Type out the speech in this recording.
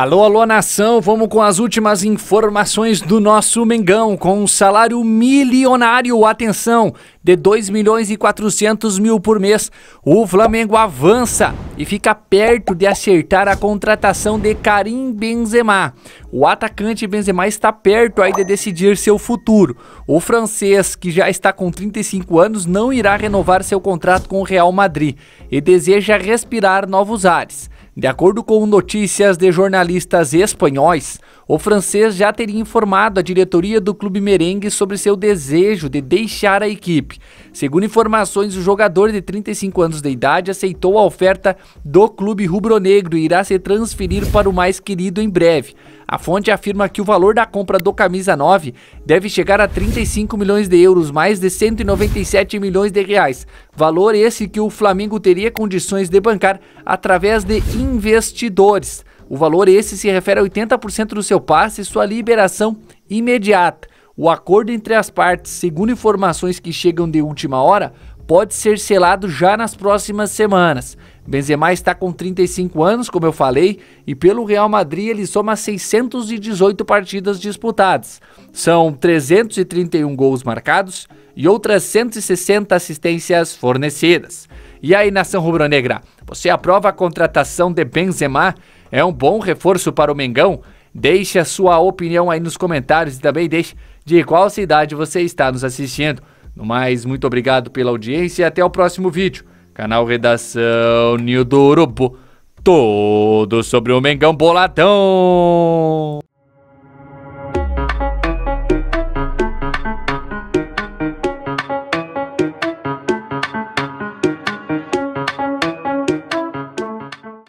Alô, alô nação, vamos com as últimas informações do nosso Mengão com um salário milionário, atenção, de 2 milhões e 400 mil por mês. O Flamengo avança e fica perto de acertar a contratação de Karim Benzema. O atacante Benzema está perto aí de decidir seu futuro. O francês, que já está com 35 anos, não irá renovar seu contrato com o Real Madrid e deseja respirar novos ares. De acordo com notícias de jornalistas espanhóis, o francês já teria informado a diretoria do clube merengue sobre seu desejo de deixar a equipe. Segundo informações, o jogador de 35 anos de idade aceitou a oferta do clube rubro-negro e irá se transferir para o mais querido em breve. A fonte afirma que o valor da compra do camisa 9 deve chegar a 35 milhões de euros, mais de 197 milhões de reais. Valor esse que o Flamengo teria condições de bancar através de investidores. O valor esse se refere a 80% do seu passe e sua liberação imediata. O acordo entre as partes, segundo informações que chegam de última hora, pode ser selado já nas próximas semanas. Benzema está com 35 anos, como eu falei, e pelo Real Madrid ele soma 618 partidas disputadas. São 331 gols marcados e outras 160 assistências fornecidas. E aí, nação rubro-negra, você aprova a contratação de Benzema? É um bom reforço para o Mengão? Deixe a sua opinião aí nos comentários e também deixe de qual cidade você está nos assistindo. No mais, muito obrigado pela audiência e até o próximo vídeo. Canal Redação, Nildo Urubu. Tudo sobre o Mengão Boladão.